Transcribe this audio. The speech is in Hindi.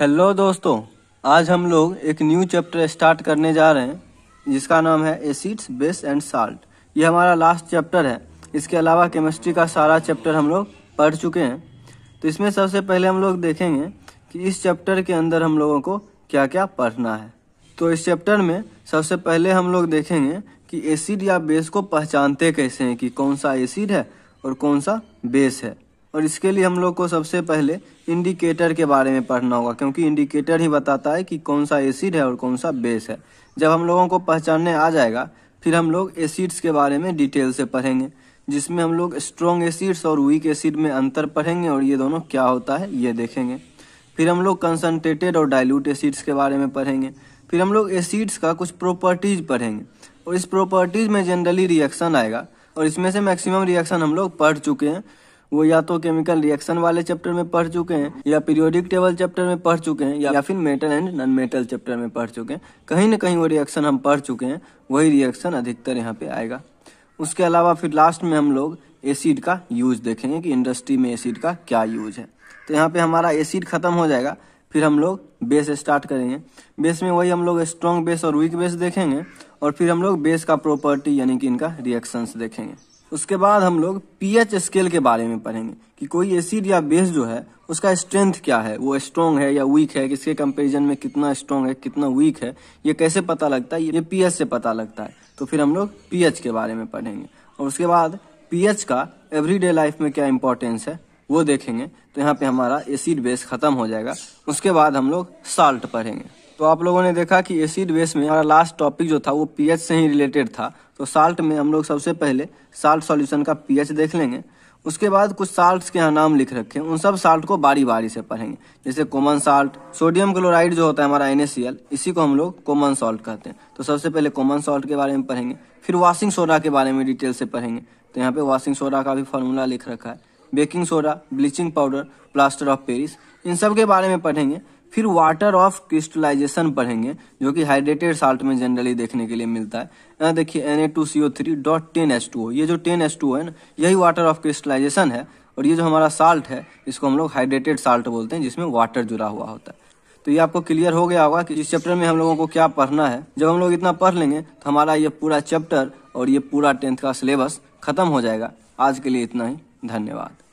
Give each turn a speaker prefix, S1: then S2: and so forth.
S1: हेलो दोस्तों आज हम लोग एक न्यू चैप्टर स्टार्ट करने जा रहे हैं जिसका नाम है एसिड्स बेस एंड साल्ट ये हमारा लास्ट चैप्टर है इसके अलावा केमिस्ट्री का सारा चैप्टर हम लोग पढ़ चुके हैं तो इसमें सबसे पहले हम लोग देखेंगे कि इस चैप्टर के अंदर हम लोगों को क्या क्या पढ़ना है तो इस चैप्टर में सबसे पहले हम लोग देखेंगे कि एसिड या बेस को पहचानते कैसे हैं कि कौन सा एसिड है और कौन सा बेस है और इसके लिए हम लोग को सबसे पहले इंडिकेटर के बारे में पढ़ना होगा क्योंकि इंडिकेटर ही बताता है कि कौन सा एसिड है और कौन सा बेस है जब हम लोगों को पहचानने आ जाएगा फिर हम लोग एसिड्स के बारे में डिटेल से पढ़ेंगे जिसमें हम लोग स्ट्रॉन्ग एसिड्स और वीक एसिड में अंतर पढ़ेंगे और ये दोनों क्या होता है ये देखेंगे फिर हम लोग कंसनट्रेटेड और डायलूट एसिड्स के बारे में पढ़ेंगे फिर हम लोग एसिड्स का कुछ प्रॉपर्टीज पढ़ेंगे और इस प्रॉपर्टीज में जनरली रिएक्शन आएगा और इसमें से मैक्सिमम रिएक्शन हम लोग पढ़ चुके हैं वो या तो केमिकल रिएक्शन वाले चैप्टर में पढ़ चुके हैं या पीरियोडिक टेबल चैप्टर में पढ़ चुके हैं या फिर metal and non metal chapter में पढ़ चुके हैं कहीं ना कहीं वो रिएक्शन हम पढ़ चुके हैं वही रिएक्शन अधिकतर यहाँ पे आएगा उसके अलावा फिर लास्ट में हम लोग एसिड का यूज देखेंगे कि इंडस्ट्री में एसिड का क्या यूज है तो यहाँ पे हमारा एसिड खत्म हो जाएगा फिर हम लोग बेस स्टार्ट करेंगे बेस में वही हम लोग स्ट्रॉन्ग बेस और वीक बेस देखेंगे और फिर हम लोग बेस का प्रॉपर्टी यानी कि इनका रिएक्शंस देखेंगे उसके बाद हम लोग पीएच स्केल के बारे में पढ़ेंगे कि कोई एसिड या बेस जो है उसका स्ट्रेंथ क्या है वो स्ट्रॉन्ग है या वीक है किसके कंपेरिजन में कितना स्ट्रॉन्ग है कितना वीक है ये कैसे पता लगता है ये पीएच से पता लगता है तो फिर हम लोग पीएच के बारे में पढ़ेंगे और उसके बाद पीएच का एवरीडे लाइफ में क्या इंपॉर्टेंस है वो देखेंगे तो यहाँ पे हमारा एसिड बेस खत्म हो जाएगा उसके बाद हम लोग साल्ट पढ़ेंगे तो आप लोगों ने देखा कि एसिड बेस में हमारा लास्ट टॉपिक जो था वो पीएच से ही रिलेटेड था तो साल्ट में हम लोग सबसे पहले साल्ट सॉल्यूशन का पीएच देख लेंगे उसके बाद कुछ साल्ट्स के यहाँ नाम लिख रखे हैं उन सब साल्ट को बारी बारी से पढ़ेंगे जैसे कॉमन साल्ट सोडियम क्लोराइड जो होता है हमारा एन इसी को हम लोग कॉमन साल्ट कहते हैं तो सबसे पहले कॉमन साल्ट के बारे में पढ़ेंगे फिर वॉशिंग सोडा के बारे में डिटेल से पढ़ेंगे तो यहाँ पे वॉशिंग सोडा का भी फॉर्मूला लिख रखा है baking soda bleaching powder plaster of Paris इन सब के बारे में पढ़ेंगे फिर वाटर ऑफ क्रिस्टलाइजेशन पढ़ेंगे जो कि हाइड्रेटेड साल्ट में जनरली देखने के लिए मिलता है यहाँ देखिए N A two C O three dot ten S two O ये जो टेन एस टू है ना यही वाटर ऑफ क्रिस्टलाइजेशन है और ये जो हमारा साल्ट है इसको हम लोग हाइड्रेटेड साल्ट बोलते हैं जिसमें वाटर जुड़ा हुआ होता है तो ये आपको क्लियर हो गया होगा कि इस चैप्टर में हम लोगों को क्या पढ़ना है जब हम लोग इतना पढ़ लेंगे तो हमारा ये पूरा चैप्टर और ये पूरा टेंथ का सिलेबस खत्म हो जाएगा आज के लिए इतना ही धन्यवाद